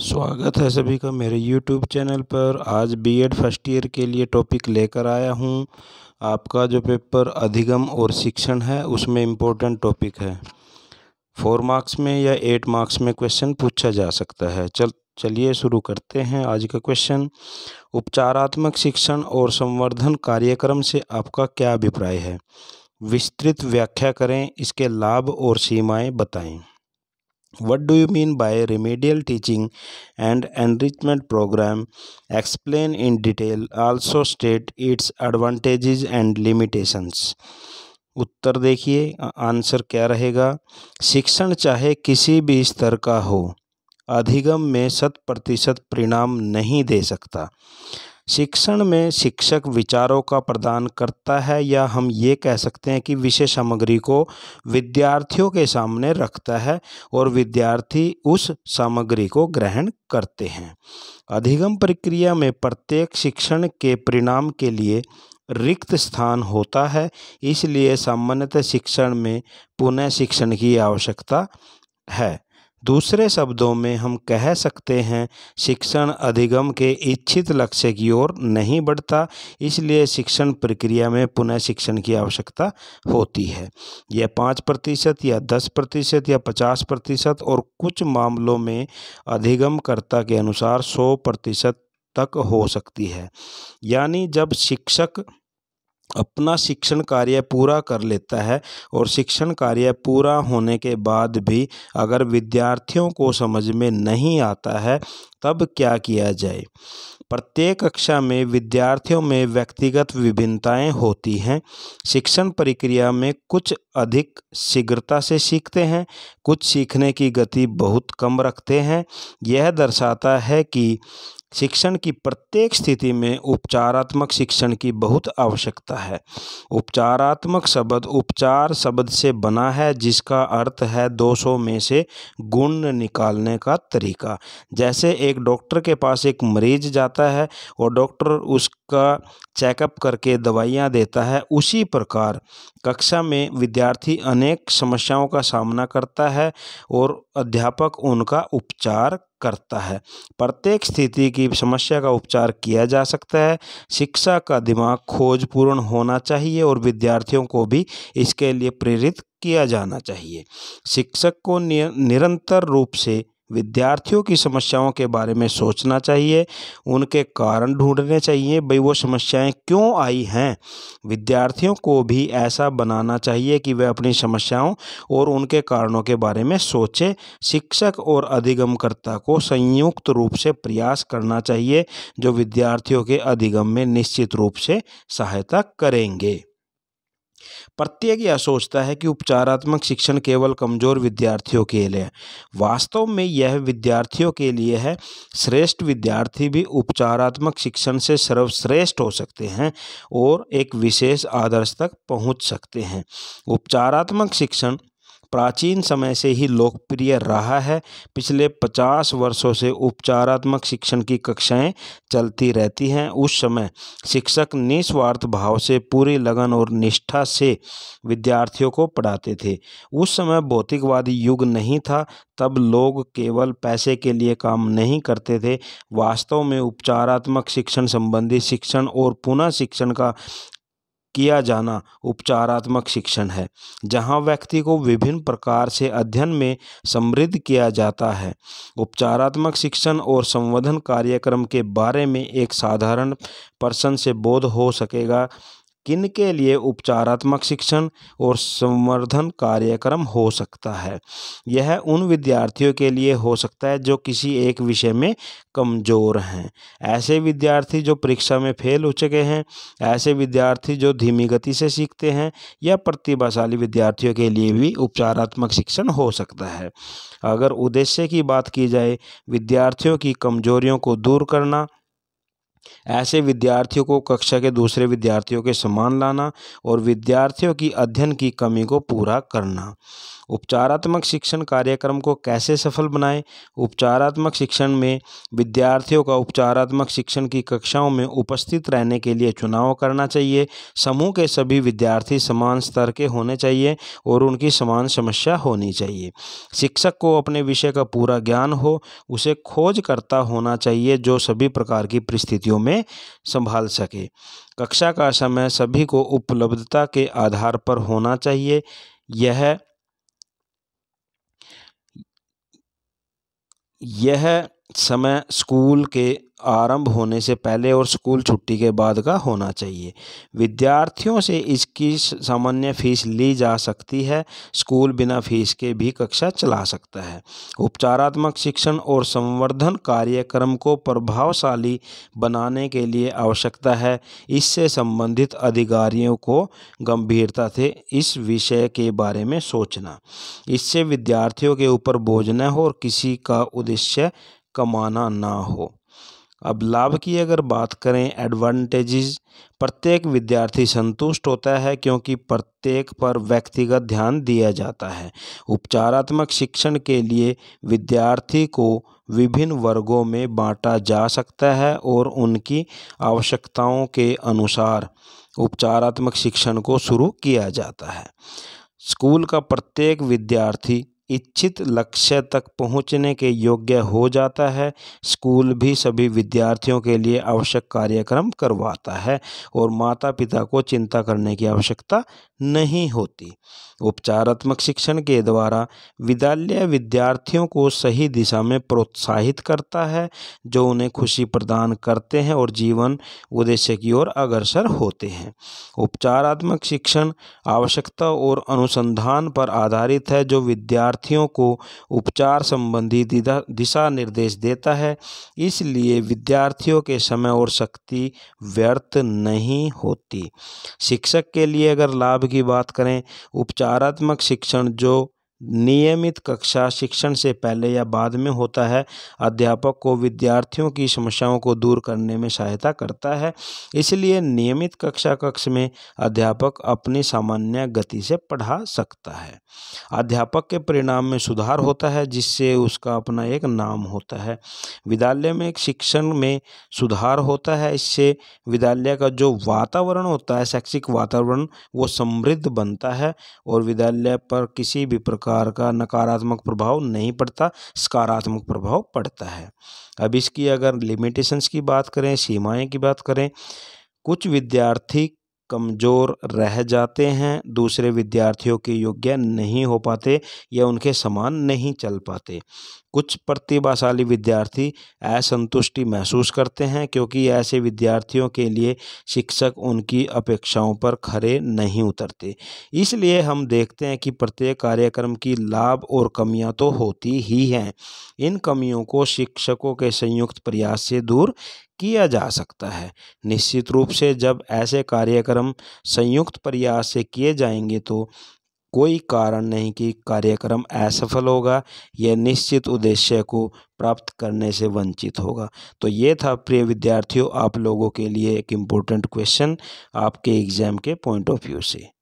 स्वागत है सभी का मेरे YouTube चैनल पर आज बीएड फर्स्ट ईयर के लिए टॉपिक लेकर आया हूँ आपका जो पेपर अधिगम और शिक्षण है उसमें इम्पोर्टेंट टॉपिक है फोर मार्क्स में या एट मार्क्स में क्वेश्चन पूछा जा सकता है चल चलिए शुरू करते हैं आज का क्वेश्चन उपचारात्मक शिक्षण और संवर्धन कार्यक्रम से आपका क्या अभिप्राय है विस्तृत व्याख्या करें इसके लाभ और सीमाएँ बताएँ what do you mean by remedial teaching and enrichment program explain in detail also state its advantages and limitations उत्तर देखिए आंसर क्या रहेगा शिक्षण चाहे किसी भी स्तर का हो अधिगम में शत प्रतिशत परिणाम नहीं दे सकता शिक्षण में शिक्षक विचारों का प्रदान करता है या हम ये कह सकते हैं कि विषय सामग्री को विद्यार्थियों के सामने रखता है और विद्यार्थी उस सामग्री को ग्रहण करते हैं अधिगम प्रक्रिया में प्रत्येक शिक्षण के परिणाम के लिए रिक्त स्थान होता है इसलिए सामान्यतः शिक्षण में पुनः शिक्षण की आवश्यकता है दूसरे शब्दों में हम कह सकते हैं शिक्षण अधिगम के इच्छित लक्ष्य की ओर नहीं बढ़ता इसलिए शिक्षण प्रक्रिया में पुनः शिक्षण की आवश्यकता होती है यह पाँच प्रतिशत या दस प्रतिशत या पचास प्रतिशत और कुछ मामलों में अधिगमकर्ता के अनुसार सौ प्रतिशत तक हो सकती है यानी जब शिक्षक अपना शिक्षण कार्य पूरा कर लेता है और शिक्षण कार्य पूरा होने के बाद भी अगर विद्यार्थियों को समझ में नहीं आता है तब क्या किया जाए प्रत्येक कक्षा में विद्यार्थियों में व्यक्तिगत विभिन्नताएं होती हैं शिक्षण प्रक्रिया में कुछ अधिक शीघ्रता से सीखते हैं कुछ सीखने की गति बहुत कम रखते हैं यह दर्शाता है कि शिक्षण की प्रत्येक स्थिति में उपचारात्मक शिक्षण की बहुत आवश्यकता है उपचारात्मक शब्द उपचार शब्द से बना है जिसका अर्थ है दोषों में से गुण निकालने का तरीका जैसे एक डॉक्टर के पास एक मरीज जाता है और डॉक्टर उसका चेकअप करके दवाइयाँ देता है उसी प्रकार कक्षा में विद्यार्थी अनेक समस्याओं का सामना करता है और अध्यापक उनका उपचार करता है प्रत्येक स्थिति की समस्या का उपचार किया जा सकता है शिक्षा का दिमाग खोजपूर्ण होना चाहिए और विद्यार्थियों को भी इसके लिए प्रेरित किया जाना चाहिए शिक्षक को निरंतर रूप से विद्यार्थियों की समस्याओं के बारे में सोचना चाहिए उनके कारण ढूंढने चाहिए भाई वो समस्याएं क्यों आई हैं विद्यार्थियों को भी ऐसा बनाना चाहिए कि वे अपनी समस्याओं और उनके कारणों के बारे में सोचें शिक्षक और अधिगमकर्ता को संयुक्त रूप से प्रयास करना चाहिए जो विद्यार्थियों के अधिगम में निश्चित रूप से सहायता करेंगे प्रत्येक यह सोचता है कि उपचारात्मक शिक्षण केवल कमज़ोर विद्यार्थियों के लिए वास्तव में यह विद्यार्थियों के लिए है श्रेष्ठ विद्यार्थी भी उपचारात्मक शिक्षण से सर्वश्रेष्ठ हो सकते हैं और एक विशेष आदर्श तक पहुंच सकते हैं उपचारात्मक शिक्षण प्राचीन समय से ही लोकप्रिय रहा है पिछले पचास वर्षों से उपचारात्मक शिक्षण की कक्षाएं चलती रहती हैं उस समय शिक्षक निस्वार्थ भाव से पूरी लगन और निष्ठा से विद्यार्थियों को पढ़ाते थे उस समय भौतिकवादी युग नहीं था तब लोग केवल पैसे के लिए काम नहीं करते थे वास्तव में उपचारात्मक शिक्षण संबंधी शिक्षण और पुनः शिक्षण का किया जाना उपचारात्मक शिक्षण है जहाँ व्यक्ति को विभिन्न प्रकार से अध्ययन में समृद्ध किया जाता है उपचारात्मक शिक्षण और संवर्धन कार्यक्रम के बारे में एक साधारण पर्सन से बोध हो सकेगा किन के लिए उपचारात्मक शिक्षण और संवर्धन कार्यक्रम हो सकता है यह उन विद्यार्थियों के लिए हो सकता है जो किसी एक विषय में कमज़ोर हैं ऐसे विद्यार्थी जो परीक्षा में फेल हो चुके हैं ऐसे विद्यार्थी जो धीमी गति से सीखते हैं या प्रतिभाशाली विद्यार्थियों के लिए भी उपचारात्मक शिक्षण हो सकता है अगर उद्देश्य की बात की जाए विद्यार्थियों की कमजोरियों को दूर करना ऐसे विद्यार्थियों को कक्षा के दूसरे विद्यार्थियों के समान लाना और विद्यार्थियों की अध्ययन की कमी को पूरा करना उपचारात्मक शिक्षण कार्यक्रम को कैसे सफल बनाएं उपचारात्मक शिक्षण में विद्यार्थियों का उपचारात्मक शिक्षण की कक्षाओं में उपस्थित रहने के लिए चुनाव करना चाहिए समूह के सभी विद्यार्थी समान स्तर के होने चाहिए और उनकी समान समस्या होनी चाहिए शिक्षक को अपने विषय का पूरा ज्ञान हो उसे खोज करता होना चाहिए जो सभी प्रकार की परिस्थितियों गतिविधियों में संभाल सके कक्षा का समय सभी को उपलब्धता के आधार पर होना चाहिए यह यह समय स्कूल के आरंभ होने से पहले और स्कूल छुट्टी के बाद का होना चाहिए विद्यार्थियों से इसकी सामान्य फीस ली जा सकती है स्कूल बिना फीस के भी कक्षा चला सकता है उपचारात्मक शिक्षण और संवर्धन कार्यक्रम को प्रभावशाली बनाने के लिए आवश्यकता है इससे संबंधित अधिकारियों को गंभीरता से इस विषय के बारे में सोचना इससे विद्यार्थियों के ऊपर बोझ न हो और किसी का उद्देश्य कमाना ना हो अब लाभ की अगर बात करें एडवांटेजेस प्रत्येक विद्यार्थी संतुष्ट होता है क्योंकि प्रत्येक पर व्यक्तिगत ध्यान दिया जाता है उपचारात्मक शिक्षण के लिए विद्यार्थी को विभिन्न वर्गों में बांटा जा सकता है और उनकी आवश्यकताओं के अनुसार उपचारात्मक शिक्षण को शुरू किया जाता है स्कूल का प्रत्येक विद्यार्थी इच्छित लक्ष्य तक पहुंचने के योग्य हो जाता है स्कूल भी सभी विद्यार्थियों के लिए आवश्यक कार्यक्रम करवाता है और माता पिता को चिंता करने की आवश्यकता नहीं होती उपचारात्मक शिक्षण के द्वारा विद्यालय विद्यार्थियों को सही दिशा में प्रोत्साहित करता है जो उन्हें खुशी प्रदान करते हैं और जीवन उद्देश्य की ओर अग्रसर होते हैं उपचारात्मक शिक्षण आवश्यकता और अनुसंधान पर आधारित है जो विद्यार्थी विद्यार्थियों को उपचार संबंधी दिशा निर्देश देता है इसलिए विद्यार्थियों के समय और शक्ति व्यर्थ नहीं होती शिक्षक के लिए अगर लाभ की बात करें उपचारात्मक शिक्षण जो नियमित कक्षा शिक्षण से पहले या बाद में होता है अध्यापक को विद्यार्थियों की समस्याओं को दूर करने में सहायता करता है इसलिए नियमित कक्षा कक्ष में अध्यापक अपनी सामान्य गति से पढ़ा सकता है अध्यापक के परिणाम में सुधार होता है जिससे उसका अपना एक नाम होता है विद्यालय में एक शिक्षण में सुधार होता है इससे विद्यालय का जो वातावरण होता है शैक्षिक वातावरण वो समृद्ध बनता है और विद्यालय पर किसी भी प्रकार प्रकार का नकारात्मक प्रभाव नहीं पड़ता सकारात्मक प्रभाव पड़ता है अब इसकी अगर लिमिटेशंस की बात करें सीमाएं की बात करें कुछ विद्यार्थी कमज़ोर रह जाते हैं दूसरे विद्यार्थियों के योग्य नहीं हो पाते या उनके समान नहीं चल पाते कुछ प्रतिभाशाली विद्यार्थी असंतुष्टि महसूस करते हैं क्योंकि ऐसे विद्यार्थियों के लिए शिक्षक उनकी अपेक्षाओं पर खरे नहीं उतरते इसलिए हम देखते हैं कि प्रत्येक कार्यक्रम की लाभ और कमियां तो होती ही हैं इन कमियों को शिक्षकों के संयुक्त प्रयास से दूर किया जा सकता है निश्चित रूप से जब ऐसे कार्यक्रम संयुक्त प्रयास से किए जाएंगे तो कोई कारण नहीं कि कार्यक्रम असफल होगा या निश्चित उद्देश्य को प्राप्त करने से वंचित होगा तो ये था प्रिय विद्यार्थियों आप लोगों के लिए एक इम्पोर्टेंट क्वेश्चन आपके एग्ज़ाम के पॉइंट ऑफ व्यू से